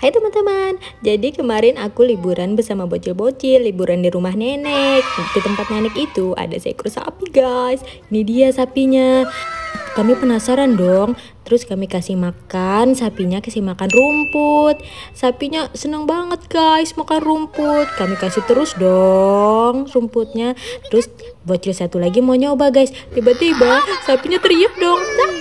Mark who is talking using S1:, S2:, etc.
S1: Hai teman-teman, jadi kemarin aku liburan bersama bocil-bocil, liburan di rumah nenek. Di tempat nenek itu ada seekor sapi guys. Ini dia sapinya. Kami penasaran dong, terus kami kasih makan, sapinya kasih makan rumput. Sapinya seneng banget guys makan rumput. Kami kasih terus dong rumputnya. Terus bocil satu lagi mau nyoba guys. Tiba-tiba sapinya teriak dong.